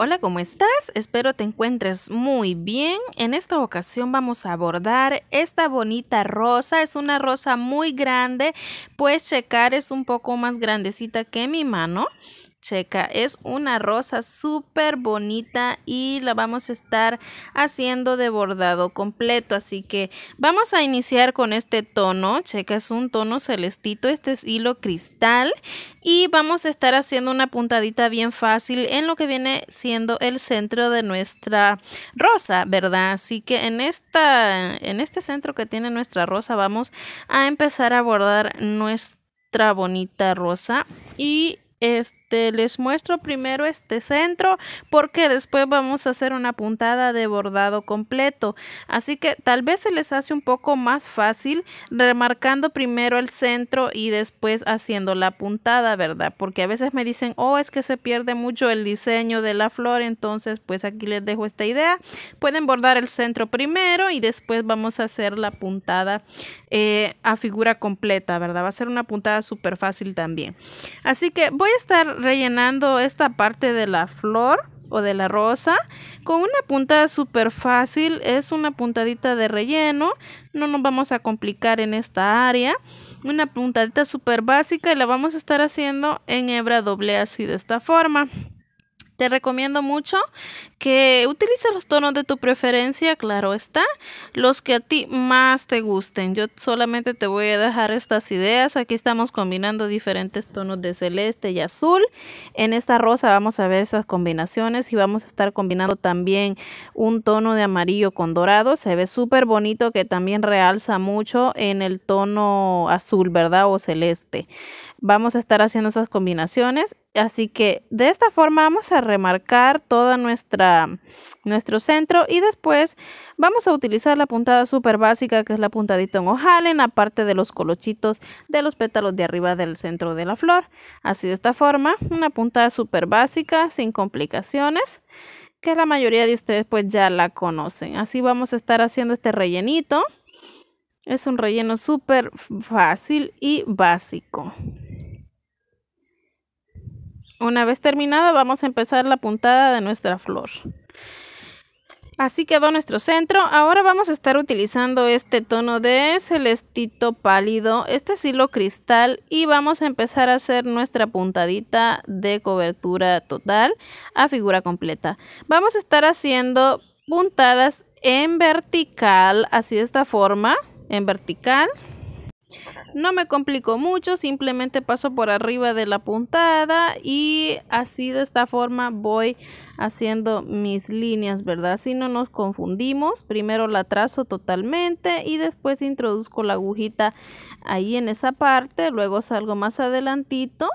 Hola, ¿cómo estás? Espero te encuentres muy bien. En esta ocasión vamos a abordar esta bonita rosa. Es una rosa muy grande. Puedes checar, es un poco más grandecita que mi mano checa. Es una rosa súper bonita y la vamos a estar haciendo de bordado completo. Así que vamos a iniciar con este tono. Checa, es un tono celestito. Este es hilo cristal. Y vamos a estar haciendo una puntadita bien fácil en lo que viene siendo el centro de nuestra rosa, ¿verdad? Así que en, esta, en este centro que tiene nuestra rosa vamos a empezar a bordar nuestra bonita rosa. Y este este, les muestro primero este centro porque después vamos a hacer una puntada de bordado completo. Así que tal vez se les hace un poco más fácil remarcando primero el centro y después haciendo la puntada, ¿verdad? Porque a veces me dicen, oh, es que se pierde mucho el diseño de la flor, entonces pues aquí les dejo esta idea. Pueden bordar el centro primero y después vamos a hacer la puntada eh, a figura completa, ¿verdad? Va a ser una puntada súper fácil también. Así que voy a estar rellenando esta parte de la flor o de la rosa con una puntada súper fácil es una puntadita de relleno no nos vamos a complicar en esta área una puntadita súper básica y la vamos a estar haciendo en hebra doble así de esta forma te recomiendo mucho que utilices los tonos de tu preferencia, claro está, los que a ti más te gusten. Yo solamente te voy a dejar estas ideas. Aquí estamos combinando diferentes tonos de celeste y azul. En esta rosa vamos a ver esas combinaciones y vamos a estar combinando también un tono de amarillo con dorado. Se ve súper bonito que también realza mucho en el tono azul, ¿verdad? O celeste vamos a estar haciendo esas combinaciones. Así que de esta forma vamos a remarcar todo nuestra, nuestro centro y después vamos a utilizar la puntada súper básica que es la puntadita en ojal en de los colochitos de los pétalos de arriba del centro de la flor. Así de esta forma, una puntada súper básica sin complicaciones que la mayoría de ustedes pues ya la conocen. Así vamos a estar haciendo este rellenito. Es un relleno súper fácil y básico. Una vez terminada vamos a empezar la puntada de nuestra flor. Así quedó nuestro centro. Ahora vamos a estar utilizando este tono de celestito pálido, este silo cristal y vamos a empezar a hacer nuestra puntadita de cobertura total a figura completa. Vamos a estar haciendo puntadas en vertical, así de esta forma, en vertical. No me complico mucho, simplemente paso por arriba de la puntada y así de esta forma voy haciendo mis líneas, ¿verdad? Si no nos confundimos, primero la trazo totalmente y después introduzco la agujita ahí en esa parte, luego salgo más adelantito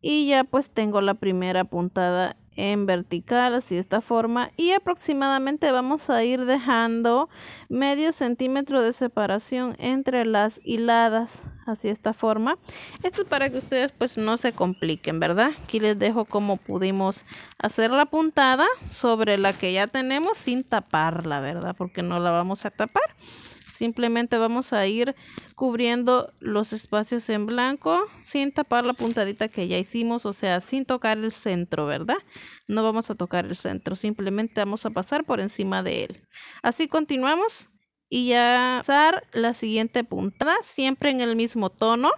y ya pues tengo la primera puntada en vertical, así de esta forma. Y aproximadamente vamos a ir dejando medio centímetro de separación entre las hiladas, así de esta forma. Esto es para que ustedes pues no se compliquen, ¿verdad? Aquí les dejo cómo pudimos hacer la puntada sobre la que ya tenemos sin taparla, ¿verdad? Porque no la vamos a tapar. Simplemente vamos a ir cubriendo los espacios en blanco sin tapar la puntadita que ya hicimos, o sea, sin tocar el centro, ¿verdad? No vamos a tocar el centro, simplemente vamos a pasar por encima de él. Así continuamos y ya pasar la siguiente puntada, siempre en el mismo tono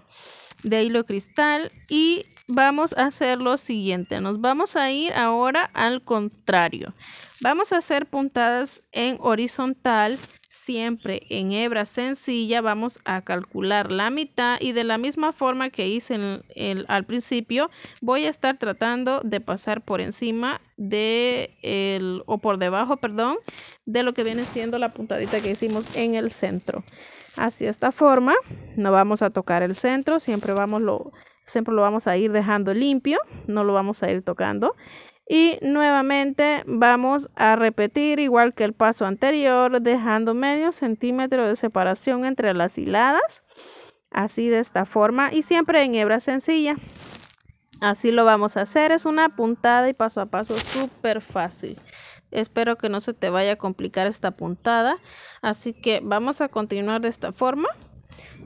de hilo cristal y vamos a hacer lo siguiente, nos vamos a ir ahora al contrario. Vamos a hacer puntadas en horizontal siempre en hebra sencilla vamos a calcular la mitad y de la misma forma que hice al principio voy a estar tratando de pasar por encima de el o por debajo perdón de lo que viene siendo la puntadita que hicimos en el centro así esta forma no vamos a tocar el centro siempre vamos lo siempre lo vamos a ir dejando limpio no lo vamos a ir tocando y nuevamente vamos a repetir igual que el paso anterior dejando medio centímetro de separación entre las hiladas así de esta forma y siempre en hebra sencilla así lo vamos a hacer es una puntada y paso a paso súper fácil espero que no se te vaya a complicar esta puntada así que vamos a continuar de esta forma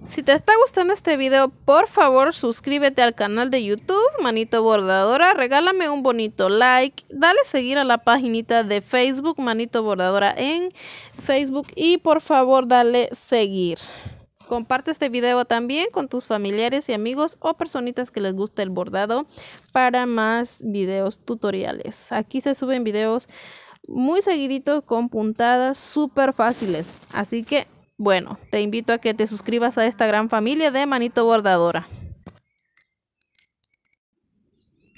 si te está gustando este video, por favor suscríbete al canal de YouTube, Manito Bordadora, regálame un bonito like, dale seguir a la paginita de Facebook, Manito Bordadora en Facebook y por favor dale seguir. Comparte este video también con tus familiares y amigos o personitas que les gusta el bordado para más videos tutoriales. Aquí se suben videos muy seguiditos con puntadas súper fáciles, así que bueno, te invito a que te suscribas a esta gran familia de Manito Bordadora.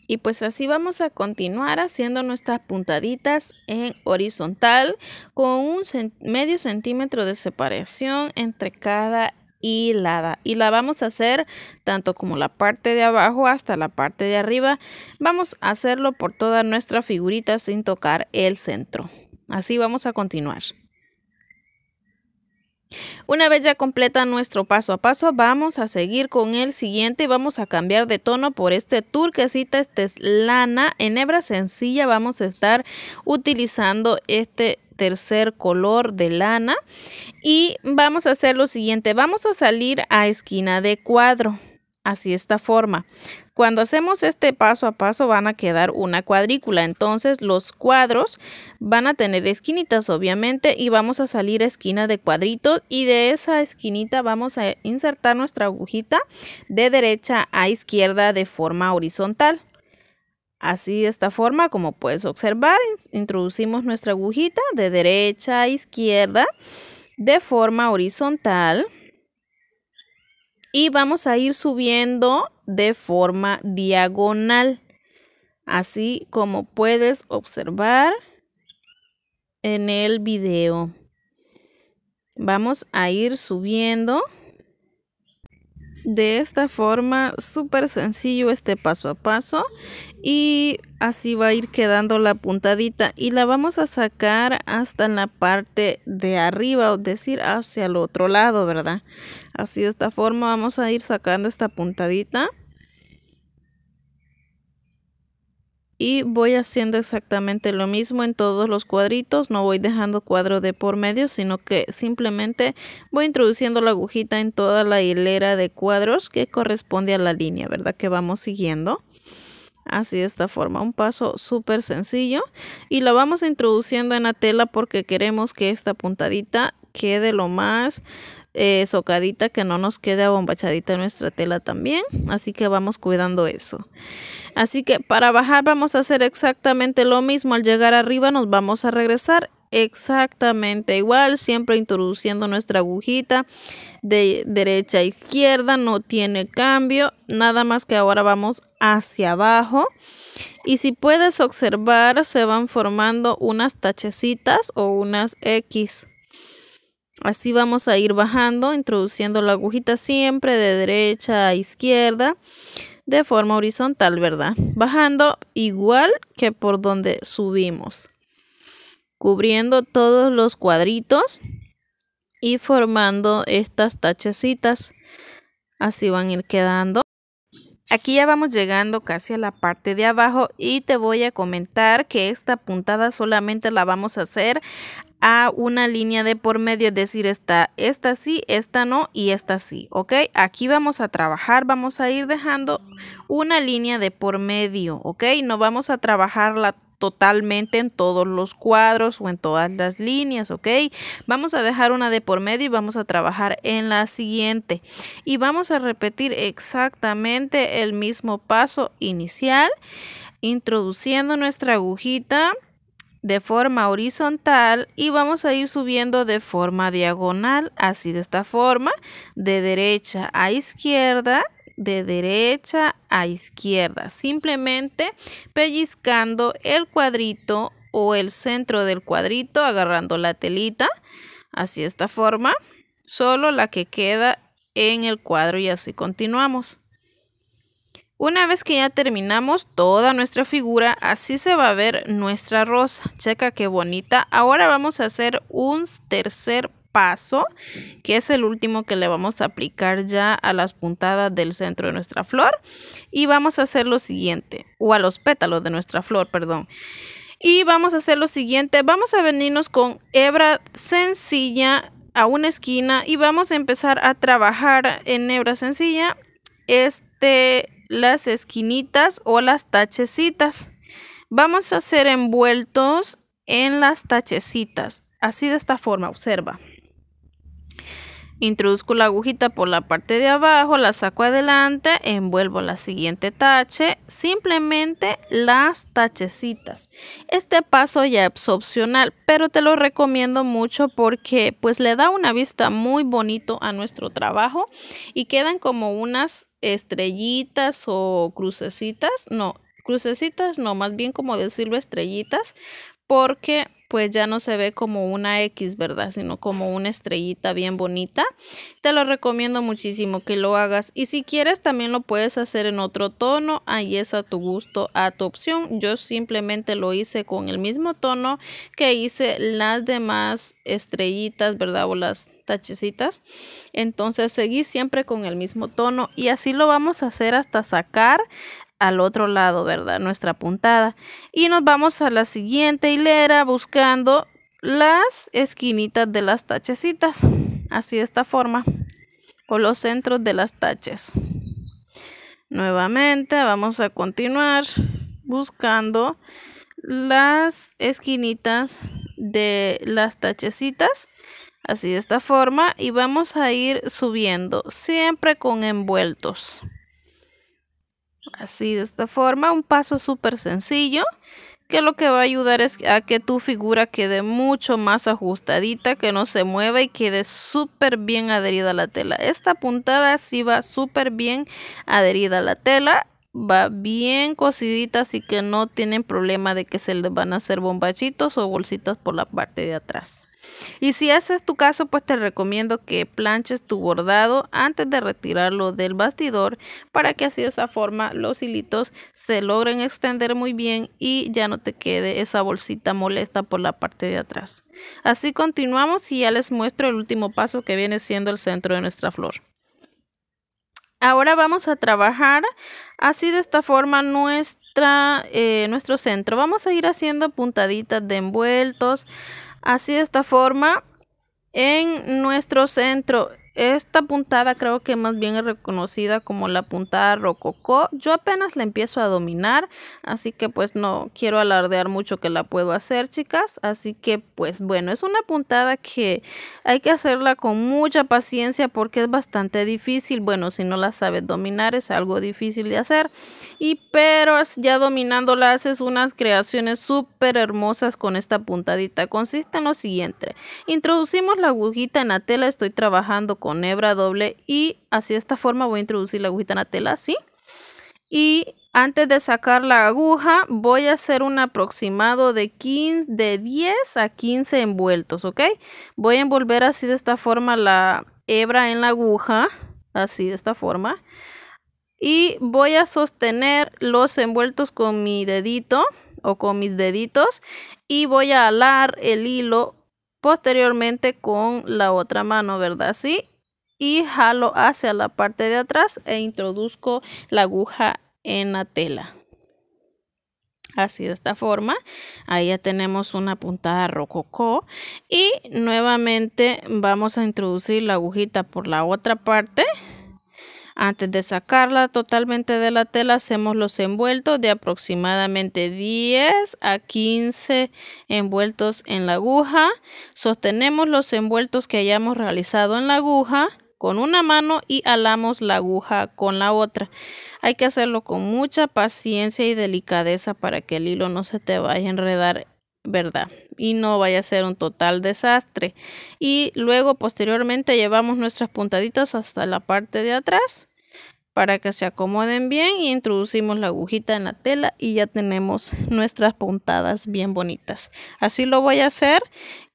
Y pues así vamos a continuar haciendo nuestras puntaditas en horizontal con un medio centímetro de separación entre cada hilada y la vamos a hacer tanto como la parte de abajo hasta la parte de arriba vamos a hacerlo por toda nuestra figurita sin tocar el centro así vamos a continuar una vez ya completa nuestro paso a paso, vamos a seguir con el siguiente y vamos a cambiar de tono por este turquesita, este es lana. En hebra sencilla vamos a estar utilizando este tercer color de lana y vamos a hacer lo siguiente, vamos a salir a esquina de cuadro así esta forma. Cuando hacemos este paso a paso van a quedar una cuadrícula, entonces los cuadros van a tener esquinitas obviamente y vamos a salir esquina de cuadritos y de esa esquinita vamos a insertar nuestra agujita de derecha a izquierda de forma horizontal. Así esta forma, como puedes observar, introducimos nuestra agujita de derecha a izquierda de forma horizontal y vamos a ir subiendo de forma diagonal. Así como puedes observar en el video. Vamos a ir subiendo de esta forma, súper sencillo este paso a paso y así va a ir quedando la puntadita y la vamos a sacar hasta la parte de arriba, o decir, hacia el otro lado, ¿verdad? Así de esta forma vamos a ir sacando esta puntadita. y voy haciendo exactamente lo mismo en todos los cuadritos, no voy dejando cuadro de por medio, sino que simplemente voy introduciendo la agujita en toda la hilera de cuadros que corresponde a la línea, ¿verdad? Que vamos siguiendo. Así de esta forma, un paso súper sencillo y la vamos introduciendo en la tela porque queremos que esta puntadita quede lo más eh, socadita que no nos quede abombachadita nuestra tela también así que vamos cuidando eso así que para bajar vamos a hacer exactamente lo mismo al llegar arriba nos vamos a regresar exactamente igual siempre introduciendo nuestra agujita de derecha a izquierda no tiene cambio nada más que ahora vamos hacia abajo y si puedes observar se van formando unas tachecitas o unas X Así vamos a ir bajando, introduciendo la agujita siempre de derecha a izquierda de forma horizontal, ¿verdad? Bajando igual que por donde subimos, cubriendo todos los cuadritos y formando estas tachecitas. Así van a ir quedando. Aquí ya vamos llegando casi a la parte de abajo y te voy a comentar que esta puntada solamente la vamos a hacer a una línea de por medio, es decir, está esta sí, esta no y esta sí, ¿ok? Aquí vamos a trabajar, vamos a ir dejando una línea de por medio, ¿ok? No vamos a trabajarla totalmente en todos los cuadros o en todas las líneas, ¿ok? Vamos a dejar una de por medio y vamos a trabajar en la siguiente. Y vamos a repetir exactamente el mismo paso inicial, introduciendo nuestra agujita de forma horizontal y vamos a ir subiendo de forma diagonal, así de esta forma, de derecha a izquierda, de derecha a izquierda, simplemente pellizcando el cuadrito o el centro del cuadrito, agarrando la telita, así de esta forma, solo la que queda en el cuadro y así continuamos. Una vez que ya terminamos toda nuestra figura, así se va a ver nuestra rosa. Checa qué bonita. Ahora vamos a hacer un tercer paso, que es el último que le vamos a aplicar ya a las puntadas del centro de nuestra flor. Y vamos a hacer lo siguiente, o a los pétalos de nuestra flor, perdón. Y vamos a hacer lo siguiente, vamos a venirnos con hebra sencilla a una esquina y vamos a empezar a trabajar en hebra sencilla este las esquinitas o las tachecitas. Vamos a hacer envueltos en las tachecitas. Así de esta forma, observa. Introduzco la agujita por la parte de abajo, la saco adelante, envuelvo la siguiente tache, simplemente las tachecitas. Este paso ya es opcional, pero te lo recomiendo mucho porque pues le da una vista muy bonito a nuestro trabajo y quedan como unas estrellitas o crucecitas, no, crucecitas no, más bien como decirlo estrellitas porque pues ya no se ve como una X, ¿verdad? Sino como una estrellita bien bonita. Te lo recomiendo muchísimo que lo hagas. Y si quieres también lo puedes hacer en otro tono. Ahí es a tu gusto, a tu opción. Yo simplemente lo hice con el mismo tono que hice las demás estrellitas, ¿verdad? O las tachecitas. Entonces seguí siempre con el mismo tono y así lo vamos a hacer hasta sacar al otro lado, ¿verdad? Nuestra puntada. Y nos vamos a la siguiente hilera buscando las esquinitas de las tachecitas. Así de esta forma. O los centros de las taches. Nuevamente vamos a continuar buscando las esquinitas de las tachecitas así de esta forma y vamos a ir subiendo siempre con envueltos Así, de esta forma, un paso súper sencillo que lo que va a ayudar es a que tu figura quede mucho más ajustadita, que no se mueva y quede súper bien adherida a la tela. Esta puntada sí va súper bien adherida a la tela, va bien cosidita, así que no tienen problema de que se les van a hacer bombachitos o bolsitas por la parte de atrás. Y si ese es tu caso, pues te recomiendo que planches tu bordado antes de retirarlo del bastidor para que así de esa forma los hilitos se logren extender muy bien y ya no te quede esa bolsita molesta por la parte de atrás. Así continuamos y ya les muestro el último paso que viene siendo el centro de nuestra flor. Ahora vamos a trabajar así de esta forma nuestra, eh, nuestro centro. Vamos a ir haciendo puntaditas de envueltos Así de esta forma, en nuestro centro esta puntada creo que más bien es reconocida como la puntada rococó. Yo apenas la empiezo a dominar, así que pues no quiero alardear mucho que la puedo hacer, chicas. Así que pues bueno, es una puntada que hay que hacerla con mucha paciencia porque es bastante difícil. Bueno, si no la sabes dominar es algo difícil de hacer. Y pero ya dominándola haces unas creaciones súper hermosas con esta puntadita. Consiste en lo siguiente. Introducimos la agujita en la tela, estoy trabajando con hebra doble y así de esta forma voy a introducir la agujita en la tela así. Y antes de sacar la aguja voy a hacer un aproximado de, 15, de 10 a 15 envueltos, ¿ok? Voy a envolver así de esta forma la hebra en la aguja, así de esta forma. Y voy a sostener los envueltos con mi dedito o con mis deditos y voy a alar el hilo posteriormente con la otra mano, ¿verdad? Así y jalo hacia la parte de atrás e introduzco la aguja en la tela. Así de esta forma, ahí ya tenemos una puntada rococó y nuevamente vamos a introducir la agujita por la otra parte. Antes de sacarla totalmente de la tela, hacemos los envueltos de aproximadamente 10 a 15 envueltos en la aguja. Sostenemos los envueltos que hayamos realizado en la aguja con una mano y alamos la aguja con la otra. Hay que hacerlo con mucha paciencia y delicadeza para que el hilo no se te vaya a enredar verdad y no vaya a ser un total desastre y luego posteriormente llevamos nuestras puntaditas hasta la parte de atrás para que se acomoden bien y introducimos la agujita en la tela y ya tenemos nuestras puntadas bien bonitas así lo voy a hacer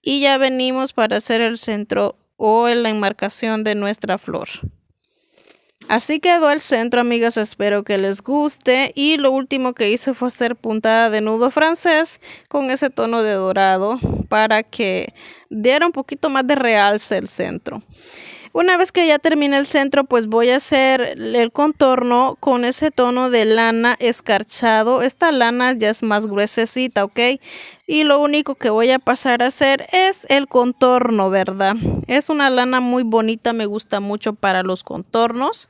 y ya venimos para hacer el centro o en la enmarcación de nuestra flor. Así quedó el centro, amigas. Espero que les guste. Y lo último que hice fue hacer puntada de nudo francés con ese tono de dorado para que diera un poquito más de realce el centro. Una vez que ya termine el centro, pues voy a hacer el contorno con ese tono de lana escarchado. Esta lana ya es más gruesecita, ¿ok? Y lo único que voy a pasar a hacer es el contorno, ¿verdad? Es una lana muy bonita, me gusta mucho para los contornos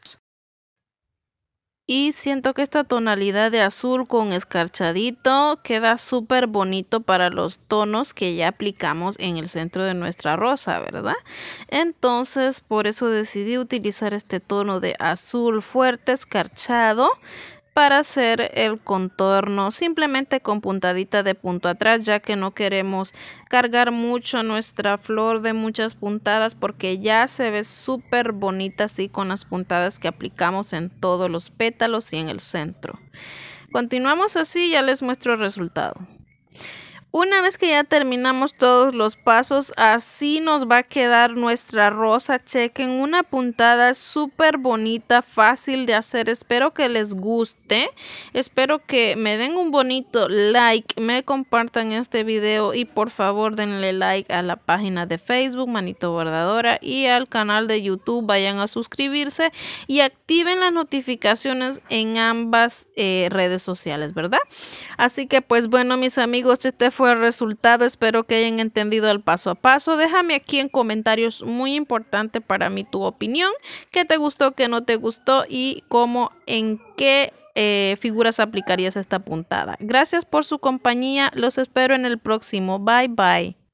y siento que esta tonalidad de azul con escarchadito queda súper bonito para los tonos que ya aplicamos en el centro de nuestra rosa, ¿verdad? Entonces por eso decidí utilizar este tono de azul fuerte escarchado para hacer el contorno simplemente con puntadita de punto atrás ya que no queremos cargar mucho nuestra flor de muchas puntadas porque ya se ve súper bonita así con las puntadas que aplicamos en todos los pétalos y en el centro. Continuamos así y ya les muestro el resultado. Una vez que ya terminamos todos los pasos, así nos va a quedar nuestra rosa. Chequen una puntada súper bonita, fácil de hacer. Espero que les guste. Espero que me den un bonito like, me compartan este video y por favor denle like a la página de Facebook Manito Bordadora y al canal de YouTube. Vayan a suscribirse y activen las notificaciones en ambas eh, redes sociales, ¿verdad? Así que pues bueno, mis amigos, este fue el resultado. Espero que hayan entendido el paso a paso. Déjame aquí en comentarios, muy importante para mí tu opinión. que te gustó, que no te gustó y cómo, en qué eh, figuras aplicarías esta puntada? Gracias por su compañía. Los espero en el próximo. Bye bye.